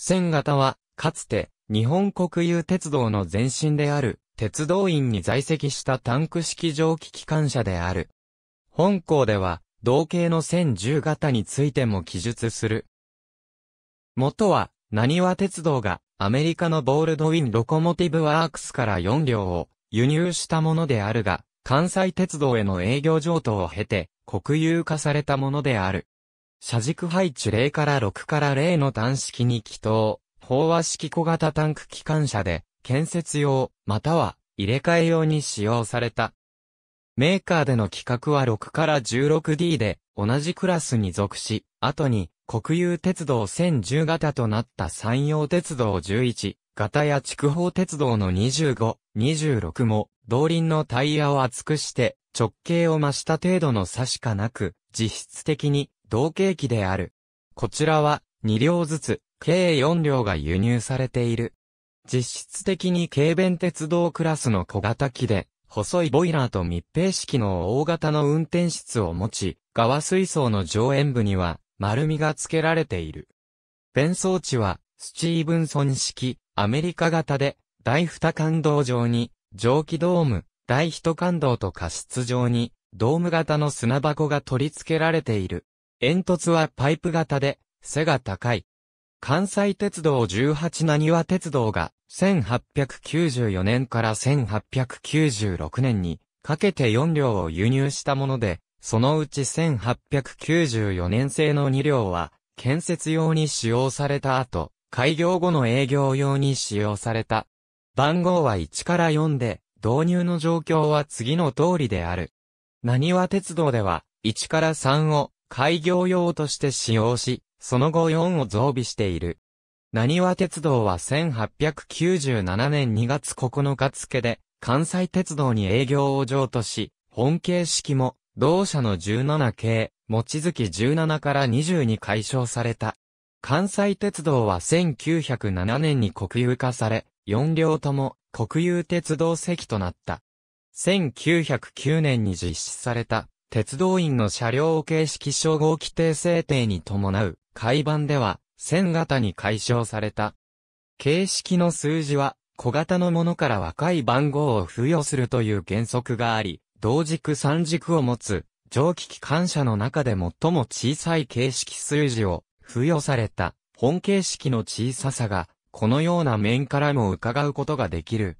線型は、かつて、日本国有鉄道の前身である、鉄道院に在籍したタンク式蒸気機関車である。本校では、同型の線10型についても記述する。元は、何は鉄道が、アメリカのボールドウィン・ロコモティブ・ワークスから4両を輸入したものであるが、関西鉄道への営業譲渡を経て、国有化されたものである。車軸配置0から6から0の端式に気筒、飽和式小型タンク機関車で、建設用、または入れ替え用に使用された。メーカーでの規格は6から 16D で、同じクラスに属し、後に、国有鉄道1010型となった山陽鉄道11型や筑豊鉄道の25、26も、動輪のタイヤを厚くして、直径を増した程度の差しかなく、実質的に同型機である。こちらは2両ずつ、計4両が輸入されている。実質的に軽便鉄道クラスの小型機で、細いボイラーと密閉式の大型の運転室を持ち、側水槽の上縁部には丸みが付けられている。弁装置は、スチーブンソン式、アメリカ型で、第二感動上に、蒸気ドーム、第一感動と加湿上に、ドーム型の砂箱が取り付けられている。煙突はパイプ型で、背が高い。関西鉄道18なにわ鉄道が、1894年から1896年に、かけて4両を輸入したもので、そのうち1894年製の2両は、建設用に使用された後、開業後の営業用に使用された。番号は1から4で、導入の状況は次の通りである。なにわ鉄道では、1から3を、開業用として使用し、その後4を増備している。何は鉄道は1897年2月9日付で、関西鉄道に営業を譲渡し、本形式も、同社の17系、持月17から20に解消された。関西鉄道は1907年に国有化され、4両とも国有鉄道席となった。1909年に実施された鉄道員の車両形式称号規定制定に伴う、改版では、線型に解消された。形式の数字は、小型のものから若い番号を付与するという原則があり、同軸三軸を持つ、蒸気機関車の中で最も小さい形式数字を付与された本形式の小ささが、このような面からも伺うことができる。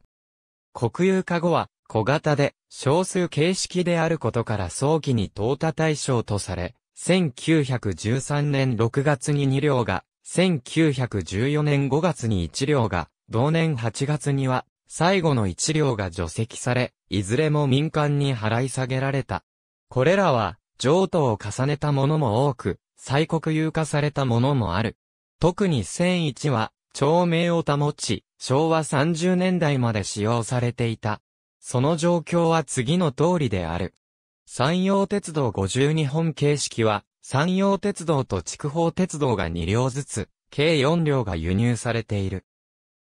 国有化後は、小型で少数形式であることから早期に淘汰対象とされ、1913年6月に2両が、1914年5月に1両が、同年8月には、最後の1両が除籍され、いずれも民間に払い下げられた。これらは、譲渡を重ねたものも多く、再国有化されたものもある。特に1001は、町名を保ち、昭和30年代まで使用されていた。その状況は次の通りである。山陽鉄道52本形式は、山陽鉄道と筑豊鉄道が2両ずつ、計4両が輸入されている。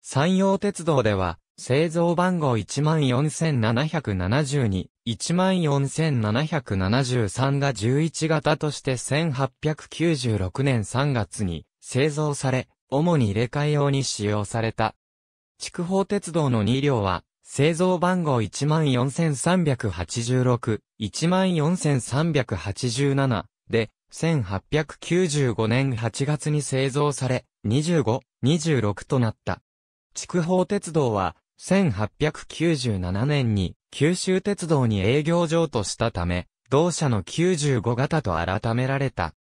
山陽鉄道では、製造番号14772、14773が11型として1896年3月に製造され、主に入れ替え用に使用された。筑豊鉄道の2両は、製造番号14386、14387で、1895年8月に製造され、25、26となった。筑豊鉄道は、1897年に九州鉄道に営業場としたため、同社の95型と改められた。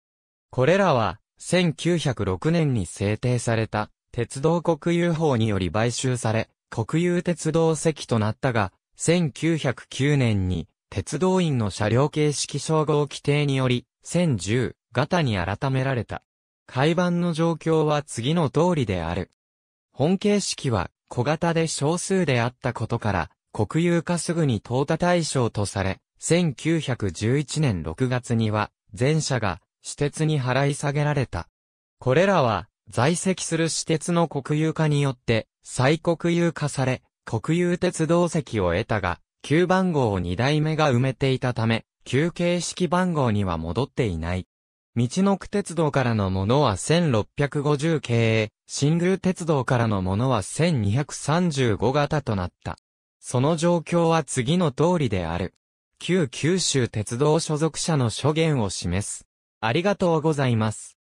これらは、1906年に制定された、鉄道国有法により買収され、国有鉄道席となったが、1909年に鉄道員の車両形式称号規定により、1010型に改められた。海盤の状況は次の通りである。本形式は小型で少数であったことから、国有化すぐに淘汰対象とされ、1911年6月には、全社が私鉄に払い下げられた。これらは、在籍する私鉄の国有化によって、再国有化され、国有鉄道席を得たが、旧番号を2代目が埋めていたため、旧形式番号には戻っていない。道の区鉄道からのものは1650系、新宮鉄道からのものは1235型となった。その状況は次の通りである。旧九州鉄道所属者の諸言を示す。ありがとうございます。